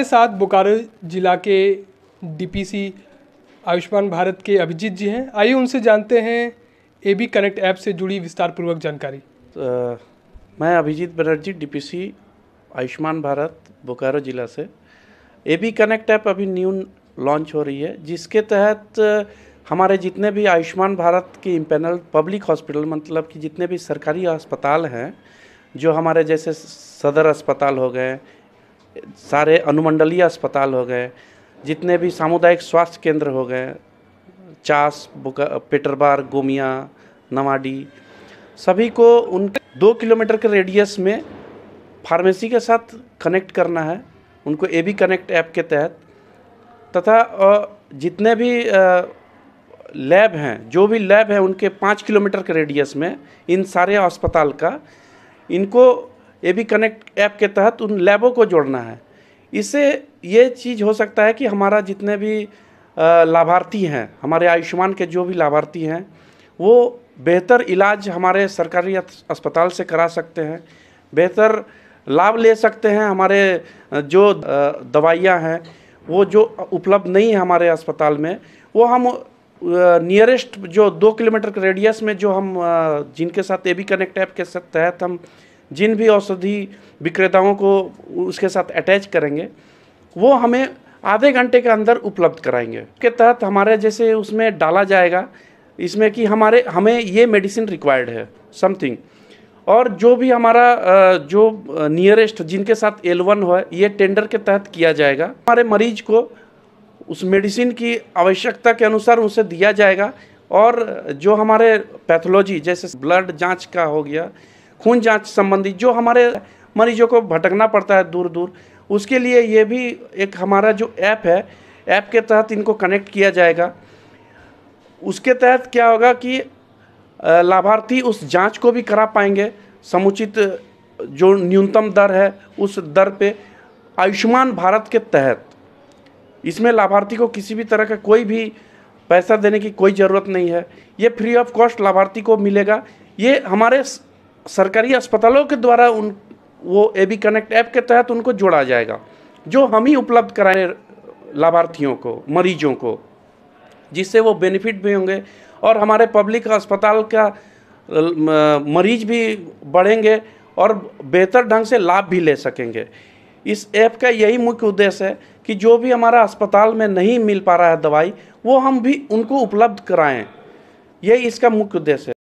हमारे साथ बोकारो ज़िला के डीपीसी आयुष्मान भारत के अभिजीत जी हैं आइए उनसे जानते हैं ए बी कनेक्ट ऐप से जुड़ी विस्तारपूर्वक जानकारी तो, मैं अभिजीत बनर्जी डीपीसी आयुष्मान भारत बोकारो ज़िला से ए बी कनेक्ट ऐप अभी न्यू लॉन्च हो रही है जिसके तहत हमारे जितने भी आयुष्मान भारत के इम्पेनल पब्लिक हॉस्पिटल मतलब कि जितने भी सरकारी अस्पताल हैं जो हमारे जैसे सदर अस्पताल हो गए सारे अनुमंडलीय अस्पताल हो गए जितने भी सामुदायिक स्वास्थ्य केंद्र हो गए चास पेटरबार गोमिया नवाडी सभी को उनके दो किलोमीटर के रेडियस में फार्मेसी के साथ कनेक्ट करना है उनको ए बी कनेक्ट ऐप के तहत तथा जितने भी लैब हैं जो भी लैब हैं उनके पाँच किलोमीटर के रेडियस में इन सारे अस्पताल का इनको ए बी कनेक्ट ऐप के तहत उन लैबों को जोड़ना है इससे ये चीज़ हो सकता है कि हमारा जितने भी लाभार्थी हैं हमारे आयुष्मान के जो भी लाभार्थी हैं वो बेहतर इलाज हमारे सरकारी अस्पताल से करा सकते हैं बेहतर लाभ ले सकते हैं हमारे जो दवाइयाँ हैं वो जो उपलब्ध नहीं है हमारे अस्पताल में वो हम नियरेस्ट जो दो किलोमीटर के रेडियस में जो हम जिनके साथ ए बी कनेक्ट ऐप के तहत हम जिन भी औषधि विक्रेताओं को उसके साथ अटैच करेंगे वो हमें आधे घंटे के अंदर उपलब्ध कराएंगे के तहत हमारे जैसे उसमें डाला जाएगा इसमें कि हमारे हमें ये मेडिसिन रिक्वायर्ड है समथिंग और जो भी हमारा जो नियरेस्ट जिनके साथ एल वन हो ये टेंडर के तहत किया जाएगा हमारे मरीज को उस मेडिसिन की आवश्यकता के अनुसार उसे दिया जाएगा और जो हमारे पैथोलॉजी जैसे ब्लड जांच का हो गया खून जांच संबंधी जो हमारे मरीजों को भटकना पड़ता है दूर दूर उसके लिए ये भी एक हमारा जो ऐप है ऐप के तहत इनको कनेक्ट किया जाएगा उसके तहत क्या होगा कि लाभार्थी उस जांच को भी करा पाएंगे समुचित जो न्यूनतम दर है उस दर पे आयुष्मान भारत के तहत इसमें लाभार्थी को किसी भी तरह का कोई भी पैसा देने की कोई ज़रूरत नहीं है ये फ्री ऑफ कॉस्ट लाभार्थी को मिलेगा ये हमारे सरकारी अस्पतालों के द्वारा उन वो ए बी कनेक्ट ऐप के तहत उनको जोड़ा जाएगा जो हम ही उपलब्ध कराएं लाभार्थियों को मरीजों को जिससे वो बेनिफिट भी होंगे और हमारे पब्लिक अस्पताल का मरीज भी बढ़ेंगे और बेहतर ढंग से लाभ भी ले सकेंगे इस ऐप का यही मुख्य उद्देश्य है कि जो भी हमारा अस्पताल में नहीं मिल पा रहा है दवाई वो हम भी उनको उपलब्ध कराएं यही इसका मुख्य उद्देश्य है